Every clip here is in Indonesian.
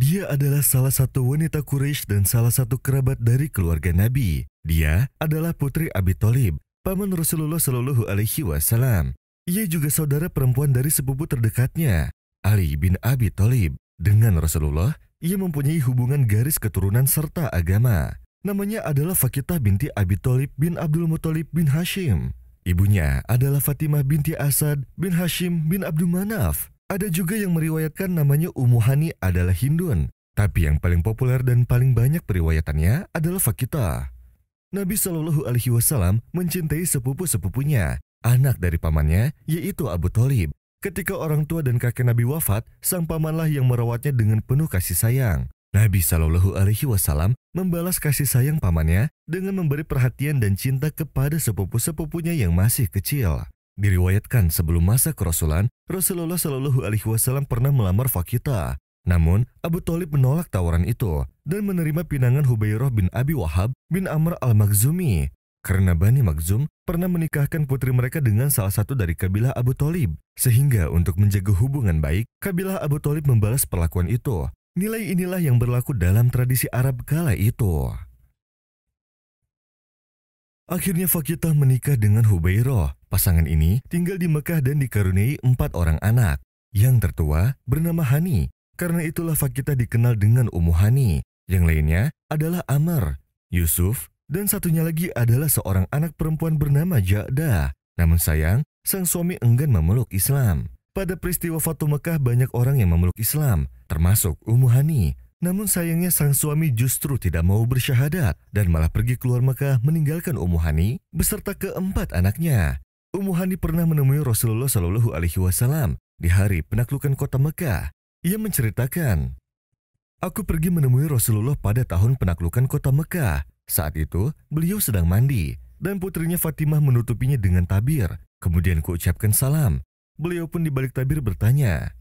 Dia adalah salah satu wanita Quraisy dan salah satu kerabat dari keluarga Nabi. Dia adalah putri Abi Thalib, paman Rasulullah Shallallahu Alaihi Wasallam. Ia juga saudara perempuan dari sepupu terdekatnya, Ali bin Abi Thalib. Dengan Rasulullah, ia mempunyai hubungan garis keturunan serta agama. Namanya adalah Fakitah binti Abi Thalib bin Abdul Muthalib bin Hashim. Ibunya adalah Fatimah binti Asad bin Hashim bin Abdul Manaf. Ada juga yang meriwayatkan namanya Umuhani adalah Hindun, tapi yang paling populer dan paling banyak periwayatannya adalah Fakita. Nabi Shallallahu Alaihi Wasallam mencintai sepupu-sepupunya, anak dari pamannya yaitu Abu Thalib. Ketika orang tua dan kakek Nabi wafat, sang pamanlah yang merawatnya dengan penuh kasih sayang. Nabi Shallallahu Alaihi Wasallam membalas kasih sayang pamannya dengan memberi perhatian dan cinta kepada sepupu-sepupunya yang masih kecil. Diriwayatkan sebelum masa kerasulan, Rasulullah Shallallahu Alaihi Wasallam pernah melamar Fakita. Namun, Abu Talib menolak tawaran itu dan menerima pinangan Hubeirah bin Abi Wahab bin Amr al makzumi Karena Bani Makzum pernah menikahkan putri mereka dengan salah satu dari kabilah Abu Talib, Sehingga untuk menjaga hubungan baik, kabilah Abu Talib membalas perlakuan itu. Nilai inilah yang berlaku dalam tradisi Arab kala itu. Akhirnya Fakitah menikah dengan Hubeiro. Pasangan ini tinggal di Mekah dan dikaruniai empat orang anak. Yang tertua bernama Hani. Karena itulah Fakitah dikenal dengan Ummu Hani. Yang lainnya adalah Amr, Yusuf, dan satunya lagi adalah seorang anak perempuan bernama Ja'da. Namun sayang, sang suami enggan memeluk Islam. Pada peristiwa Fatu Mekah banyak orang yang memeluk Islam, termasuk Ummu Hani. Namun sayangnya sang suami justru tidak mau bersyahadat dan malah pergi keluar Mekah meninggalkan Ummu Hani beserta keempat anaknya. Ummu Hani pernah menemui Rasulullah Shallallahu Alaihi Wasallam di hari penaklukan kota Mekah. Ia menceritakan, Aku pergi menemui Rasulullah pada tahun penaklukan kota Mekah. Saat itu, beliau sedang mandi, dan putrinya Fatimah menutupinya dengan tabir. Kemudian kuucapkan salam. Beliau pun di balik tabir bertanya,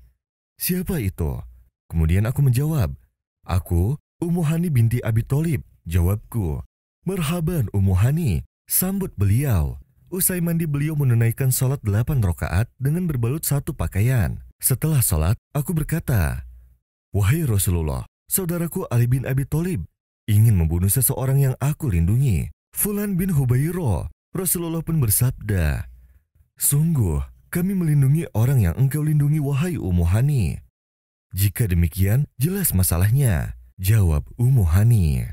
Siapa itu? Kemudian aku menjawab, Aku, Umuhani binti Abi Tolib, jawabku. Merhaban Umuhani, sambut beliau. Usai mandi beliau menunaikan sholat delapan rokaat dengan berbalut satu pakaian. Setelah sholat, aku berkata, Wahai Rasulullah, saudaraku Ali bin Abi Tolib ingin membunuh seseorang yang aku lindungi. Fulan bin Hubayro. Rasulullah pun bersabda, Sungguh, kami melindungi orang yang engkau lindungi wahai Umuhani. Jika demikian, jelas masalahnya, jawab Umu Hani.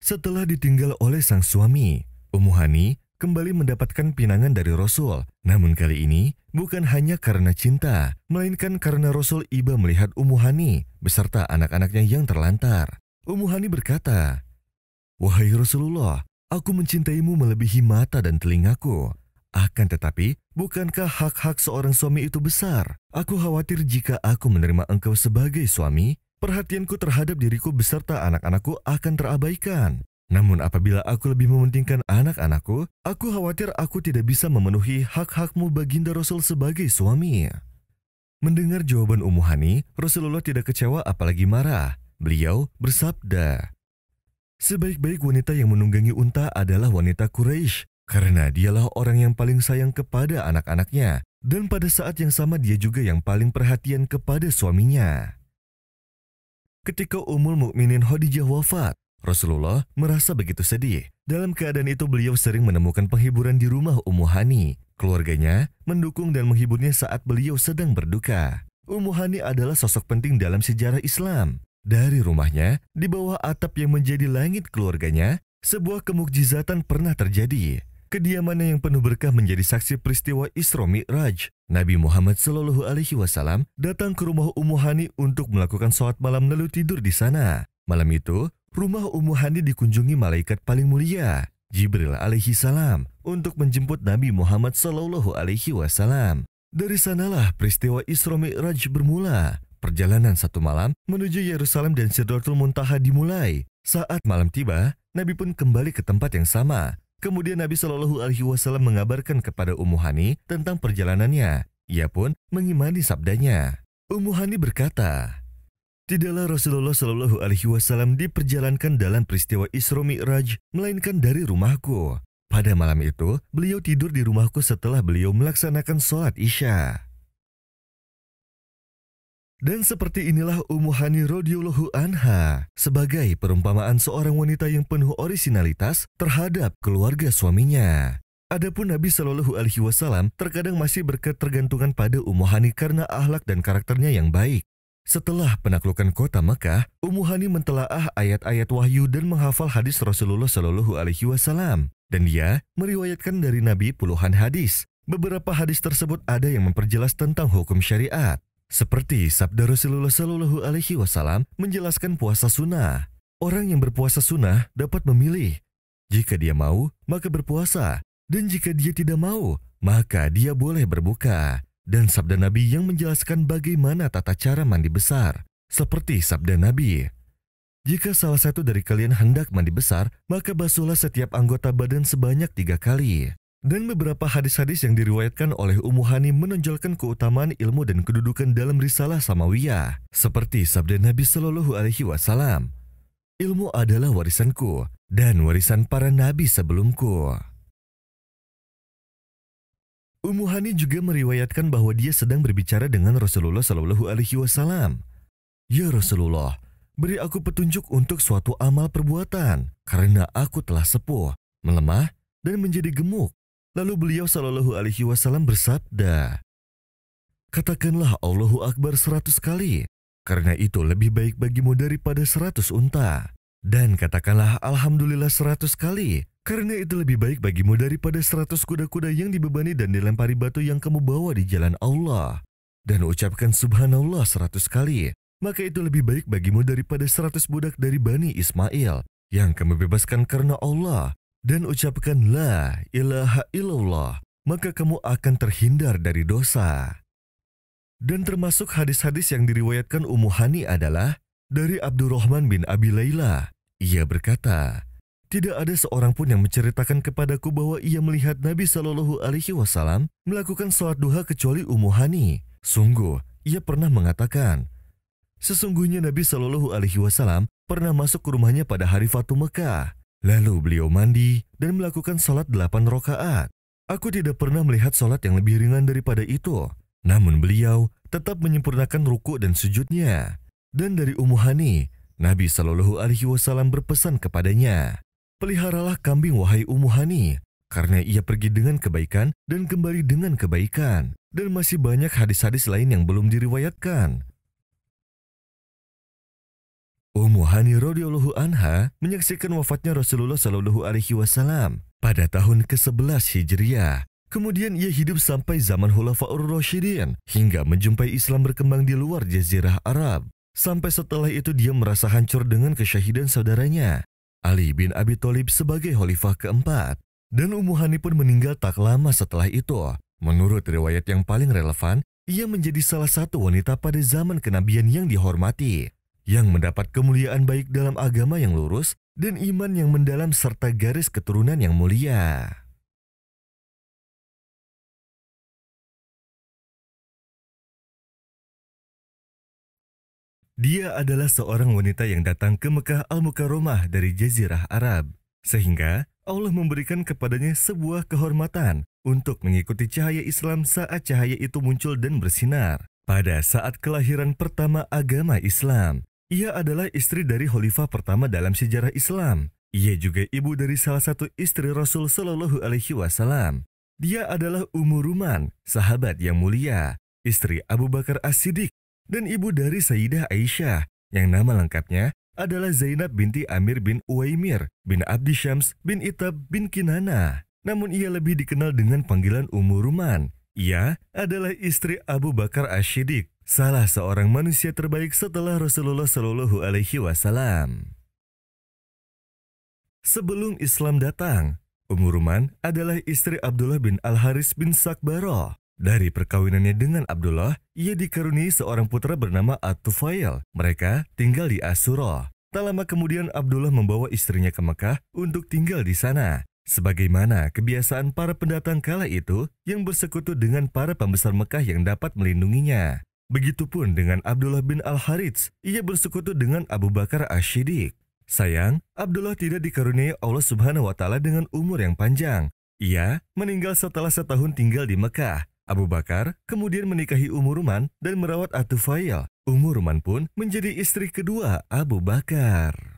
Setelah ditinggal oleh sang suami, Umu Hani kembali mendapatkan pinangan dari Rasul. Namun kali ini bukan hanya karena cinta, melainkan karena Rasul iba melihat Umuhani Hani beserta anak-anaknya yang terlantar. Umuhani Hani berkata, "Wahai Rasulullah, aku mencintaimu melebihi mata dan telingaku. Akan tetapi, bukankah hak-hak seorang suami itu besar? Aku khawatir jika aku menerima engkau sebagai suami, perhatianku terhadap diriku beserta anak-anakku akan terabaikan. Namun apabila aku lebih mementingkan anak-anakku, aku khawatir aku tidak bisa memenuhi hak-hakmu baginda Rasul sebagai suami. Mendengar jawaban Umuhani, Hani, Rasulullah tidak kecewa apalagi marah. Beliau bersabda, Sebaik-baik wanita yang menunggangi unta adalah wanita Quraisy. Karena dialah orang yang paling sayang kepada anak-anaknya dan pada saat yang sama dia juga yang paling perhatian kepada suaminya. Ketika umul Mukminin Khadijah wafat, Rasulullah merasa begitu sedih. Dalam keadaan itu beliau sering menemukan penghiburan di rumah Ummu Hani. Keluarganya mendukung dan menghiburnya saat beliau sedang berduka. Ummu Hani adalah sosok penting dalam sejarah Islam. Dari rumahnya, di bawah atap yang menjadi langit keluarganya, sebuah kemukjizatan pernah terjadi. Kediamannya yang penuh berkah menjadi saksi peristiwa Isra Mi'raj. Nabi Muhammad Shallallahu Alaihi Wasallam datang ke rumah Ummu Hani untuk melakukan sholat malam lalu tidur di sana. Malam itu, rumah Ummu Hani dikunjungi malaikat paling mulia, Jibril alaihi salam, untuk menjemput Nabi Muhammad Shallallahu Alaihi Wasallam. Dari sanalah peristiwa Isra Mi'raj bermula. Perjalanan satu malam menuju Yerusalem dan Sidratul Muntaha dimulai. Saat malam tiba, Nabi pun kembali ke tempat yang sama, Kemudian Nabi Shallallahu Alaihi Wasallam mengabarkan kepada Ummu Hani tentang perjalanannya. Ia pun mengimani sabdanya. Ummu Hani berkata, Tidaklah Rasulullah Shallallahu Alaihi Wasallam diperjalankan dalam peristiwa Isra Mi'raj, melainkan dari rumahku. Pada malam itu, beliau tidur di rumahku setelah beliau melaksanakan sholat Isya. Dan seperti inilah Umuhani Hani anha sebagai perumpamaan seorang wanita yang penuh orisinalitas terhadap keluarga suaminya. Adapun Nabi Shallallahu Alaihi Wasallam terkadang masih berketergantungan pada Umuhani karena ahlak dan karakternya yang baik. Setelah penaklukan kota Mekah, Umuhani mentelaah ayat-ayat wahyu dan menghafal hadis Rasulullah Shallallahu Alaihi Wasallam. Dan dia meriwayatkan dari Nabi puluhan hadis. Beberapa hadis tersebut ada yang memperjelas tentang hukum syariat. Seperti sabda Rasulullah Shallallahu Alaihi Wasallam menjelaskan puasa sunnah, orang yang berpuasa sunnah dapat memilih. Jika dia mau, maka berpuasa, dan jika dia tidak mau, maka dia boleh berbuka. Dan sabda Nabi yang menjelaskan bagaimana tata cara mandi besar, seperti sabda Nabi. Jika salah satu dari kalian hendak mandi besar, maka basuhlah setiap anggota badan sebanyak tiga kali. Dan beberapa hadis-hadis yang diriwayatkan oleh Ummu Hani menonjolkan keutamaan ilmu dan kedudukan dalam risalah samawiyah, seperti sabda Nabi Shallallahu Alaihi Wasallam, "Ilmu adalah warisanku dan warisan para nabi sebelumku." Ummu Hani juga meriwayatkan bahwa dia sedang berbicara dengan Rasulullah Shallallahu Alaihi Wasallam. Ya Rasulullah, beri aku petunjuk untuk suatu amal perbuatan, karena aku telah sepuh, melemah, dan menjadi gemuk. Lalu beliau Shallallahu Alaihi Wasallam bersabda, Katakanlah Allahu Akbar seratus kali, karena itu lebih baik bagimu daripada seratus unta. Dan katakanlah Alhamdulillah seratus kali, karena itu lebih baik bagimu daripada seratus kuda-kuda yang dibebani dan dilempari batu yang kamu bawa di jalan Allah. Dan ucapkan subhanallah seratus kali, maka itu lebih baik bagimu daripada seratus budak dari Bani Ismail yang kamu bebaskan karena Allah dan ucapkan La ilaha illallah, maka kamu akan terhindar dari dosa. Dan termasuk hadis-hadis yang diriwayatkan Ummu Hani adalah dari Abdurrahman bin Abi Layla. Ia berkata, tidak ada seorang pun yang menceritakan kepadaku bahwa ia melihat Nabi Shallallahu Alaihi Wasallam melakukan sholat duha kecuali Ummu Hani. Sungguh, ia pernah mengatakan, sesungguhnya Nabi Shallallahu Alaihi Wasallam pernah masuk ke rumahnya pada hari Fatu Mekah. Lalu beliau mandi dan melakukan sholat delapan rokaat. Aku tidak pernah melihat sholat yang lebih ringan daripada itu. Namun beliau tetap menyempurnakan ruku dan sujudnya. Dan dari Ummu Hani, Nabi Shallallahu Alaihi Wasallam berpesan kepadanya, peliharalah kambing wahai Ummu Hani, karena ia pergi dengan kebaikan dan kembali dengan kebaikan. Dan masih banyak hadis-hadis lain yang belum diriwayatkan. Ummu Hani radhiyallahu anha menyaksikan wafatnya Rasulullah Shallallahu alaihi wasallam pada tahun ke-11 Hijriah. Kemudian ia hidup sampai zaman Khulafaur Rasyidin hingga menjumpai Islam berkembang di luar jazirah Arab. Sampai setelah itu dia merasa hancur dengan kesyahidan saudaranya, Ali bin Abi Thalib sebagai khalifah keempat. Dan Ummu pun meninggal tak lama setelah itu. Menurut riwayat yang paling relevan, ia menjadi salah satu wanita pada zaman kenabian yang dihormati yang mendapat kemuliaan baik dalam agama yang lurus dan iman yang mendalam serta garis keturunan yang mulia. Dia adalah seorang wanita yang datang ke Mekah Al-Mukarromah dari Jazirah Arab, sehingga Allah memberikan kepadanya sebuah kehormatan untuk mengikuti cahaya Islam saat cahaya itu muncul dan bersinar. Pada saat kelahiran pertama agama Islam, ia adalah istri dari khalifah pertama dalam sejarah Islam. Ia juga ibu dari salah satu istri Rasul Shallallahu Alaihi Wasallam. Dia adalah Ummu Ruman, sahabat yang mulia, istri Abu Bakar As-Siddiq, dan ibu dari Sayyidah Aisyah, yang nama lengkapnya adalah Zainab binti Amir bin Uwaimir bin Abdi Syams bin Itab bin Kinana. Namun ia lebih dikenal dengan panggilan Ummu Ruman, ia adalah istri Abu Bakar Ashidik, salah seorang manusia terbaik setelah Rasulullah Shallallahu Alaihi Wasallam. Sebelum Islam datang, Umurman adalah istri Abdullah bin Al Haris bin Sakbaro. Dari perkawinannya dengan Abdullah, ia dikaruniai seorang putra bernama At-Tufail. Mereka tinggal di Asura. Tak lama kemudian Abdullah membawa istrinya ke Mekah untuk tinggal di sana. Sebagaimana kebiasaan para pendatang kala itu yang bersekutu dengan para pembesar Mekah yang dapat melindunginya. Begitupun dengan Abdullah bin Al-Harits, ia bersekutu dengan Abu Bakar ash Ashidik. Sayang, Abdullah tidak dikaruniai Allah Subhanahu wa Ta'ala dengan umur yang panjang. Ia meninggal setelah setahun tinggal di Mekah. Abu Bakar kemudian menikahi Umuruman dan merawat Atufail. Umuruman pun menjadi istri kedua Abu Bakar.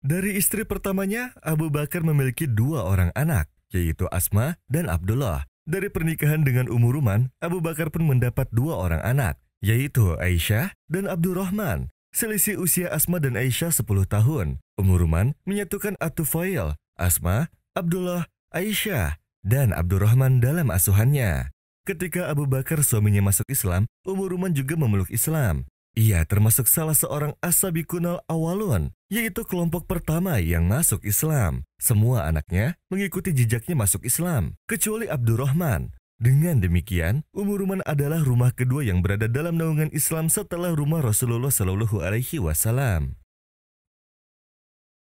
Dari istri pertamanya, Abu Bakar memiliki dua orang anak, yaitu Asma dan Abdullah. Dari pernikahan dengan Umuruman, Abu Bakar pun mendapat dua orang anak, yaitu Aisyah dan Abdurrahman. Selisih usia Asma dan Aisyah 10 tahun. Umuruman menyatukan Atufail, Asma, Abdullah, Aisyah, dan Abdurrahman dalam asuhannya. Ketika Abu Bakar suaminya masuk Islam, Umuruman juga memeluk Islam. Ia termasuk salah seorang asabikunal awalun, yaitu kelompok pertama yang masuk Islam. Semua anaknya mengikuti jejaknya masuk Islam, kecuali Abdurrahman. Dengan demikian, Umuruman adalah rumah kedua yang berada dalam naungan Islam setelah rumah Rasulullah Shallallahu Alaihi Wasallam.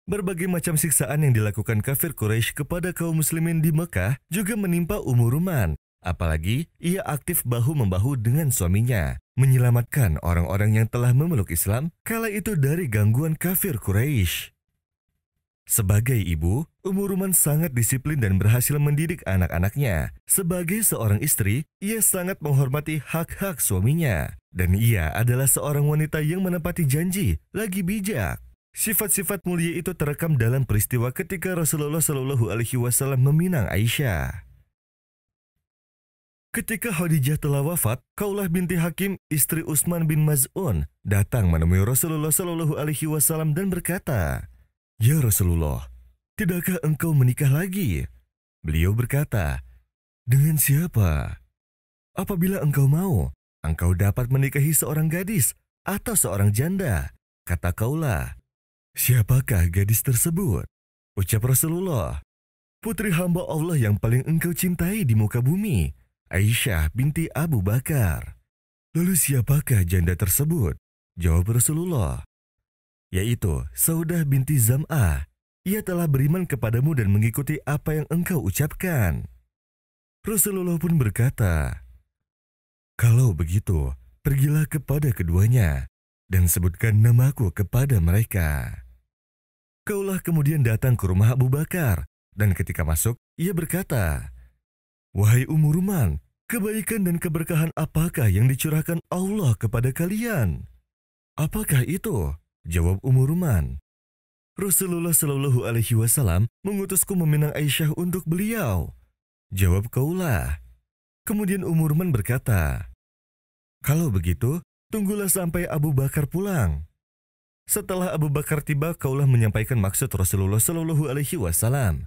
Berbagai macam siksaan yang dilakukan kafir Quraisy kepada kaum muslimin di Mekah juga menimpa Umuruman Apalagi ia aktif bahu-membahu dengan suaminya, menyelamatkan orang-orang yang telah memeluk Islam kala itu dari gangguan kafir Quraisy. Sebagai ibu, umuruman Ruman sangat disiplin dan berhasil mendidik anak-anaknya. Sebagai seorang istri, ia sangat menghormati hak-hak suaminya. Dan ia adalah seorang wanita yang menepati janji, lagi bijak. Sifat-sifat mulia itu terekam dalam peristiwa ketika Rasulullah Shallallahu Alaihi Wasallam meminang Aisyah. Ketika Khadijah telah wafat, Kaulah binti Hakim, istri Utsman bin Maz'un, datang menemui Rasulullah Shallallahu alaihi wasallam dan berkata, "Ya Rasulullah, tidakkah engkau menikah lagi?" Beliau berkata, "Dengan siapa? Apabila engkau mau, engkau dapat menikahi seorang gadis atau seorang janda." Kata Kaulah, "Siapakah gadis tersebut?" Ucap Rasulullah, "Putri hamba Allah yang paling engkau cintai di muka bumi." Aisyah binti Abu Bakar. Lalu siapakah janda tersebut? Jawab Rasulullah, yaitu Saudah binti Zam'ah. Ia telah beriman kepadamu dan mengikuti apa yang engkau ucapkan. Rasulullah pun berkata, Kalau begitu, pergilah kepada keduanya dan sebutkan namaku kepada mereka. Kaulah kemudian datang ke rumah Abu Bakar, dan ketika masuk, ia berkata, Wahai umuruman, kebaikan dan keberkahan apakah yang dicurahkan Allah kepada kalian? Apakah itu? Jawab umuruman. Rasulullah Shallallahu Alaihi Wasallam mengutusku meminang Aisyah untuk beliau. Jawab kaulah. Kemudian Umurman berkata, Kalau begitu, tunggulah sampai Abu Bakar pulang. Setelah Abu Bakar tiba, kaulah menyampaikan maksud Rasulullah Shallallahu Alaihi Wasallam.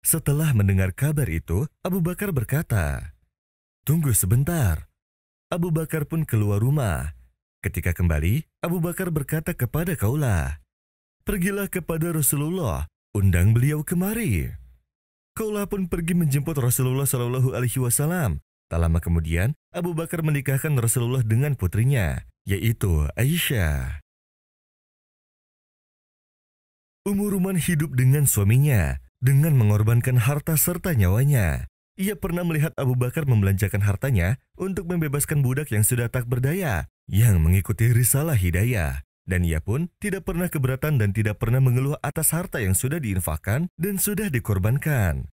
Setelah mendengar kabar itu, Abu Bakar berkata, "Tunggu sebentar." Abu Bakar pun keluar rumah. Ketika kembali, Abu Bakar berkata kepada Kaulah, "Pergilah kepada Rasulullah, undang beliau kemari." Kaulah pun pergi menjemput Rasulullah Shallallahu Alaihi Wasallam. Tak lama kemudian, Abu Bakar menikahkan Rasulullah dengan putrinya, yaitu Aisyah. Umuruman hidup dengan suaminya, dengan mengorbankan harta serta nyawanya. Ia pernah melihat Abu Bakar membelanjakan hartanya untuk membebaskan budak yang sudah tak berdaya, yang mengikuti risalah hidayah. Dan ia pun tidak pernah keberatan dan tidak pernah mengeluh atas harta yang sudah diinfakkan dan sudah dikorbankan.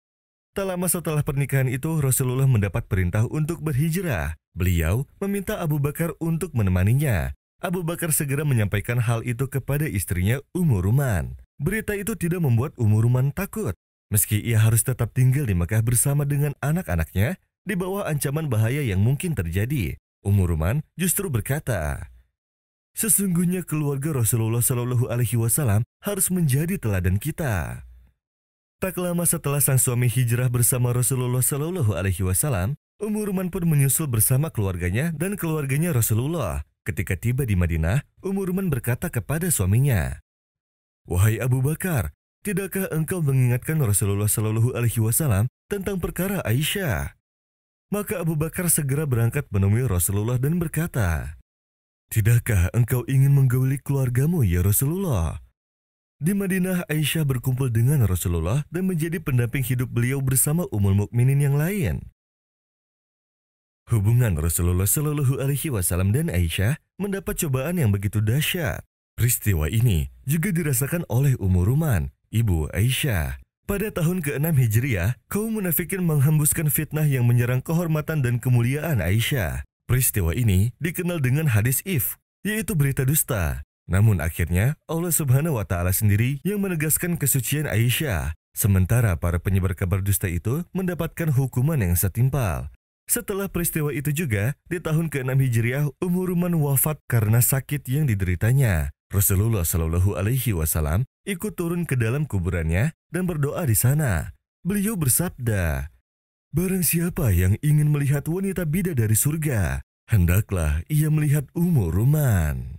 Tak lama setelah pernikahan itu, Rasulullah mendapat perintah untuk berhijrah. Beliau meminta Abu Bakar untuk menemaninya. Abu Bakar segera menyampaikan hal itu kepada istrinya Ummu Ruman. Berita itu tidak membuat Umuruman takut. Meski ia harus tetap tinggal di Mekah bersama dengan anak-anaknya, di bawah ancaman bahaya yang mungkin terjadi, Umuruman justru berkata, Sesungguhnya keluarga Rasulullah Shallallahu Alaihi Wasallam harus menjadi teladan kita. Tak lama setelah sang suami hijrah bersama Rasulullah Shallallahu Alaihi Wasallam, Umurman pun menyusul bersama keluarganya dan keluarganya Rasulullah. Ketika tiba di Madinah, Umurman berkata kepada suaminya, Wahai Abu Bakar, tidakkah engkau mengingatkan Rasulullah Shallallahu Alaihi Wasallam tentang perkara Aisyah? Maka Abu Bakar segera berangkat menemui Rasulullah dan berkata, Tidakkah engkau ingin menggauli keluargamu ya Rasulullah? Di Madinah, Aisyah berkumpul dengan Rasulullah dan menjadi pendamping hidup beliau bersama umul Mukminin yang lain. Hubungan Rasulullah Shallallahu Alaihi Wasallam dan Aisyah mendapat cobaan yang begitu dahsyat. Peristiwa ini juga dirasakan oleh Umuruman, ibu Aisyah. Pada tahun ke-6 Hijriah, kaum munafikin menghembuskan fitnah yang menyerang kehormatan dan kemuliaan Aisyah. Peristiwa ini dikenal dengan hadis if, yaitu berita dusta. Namun akhirnya Allah Subhanahu wa taala sendiri yang menegaskan kesucian Aisyah, sementara para penyebar kabar dusta itu mendapatkan hukuman yang setimpal. Setelah peristiwa itu juga, di tahun ke-6 Hijriah, Umuruman wafat karena sakit yang dideritanya. Rasulullah Shallallahu Alaihi Wasallam ikut turun ke dalam kuburannya dan berdoa di sana. Beliau bersabda, Barang siapa yang ingin melihat wanita bida dari surga, hendaklah ia melihat umur Ruman.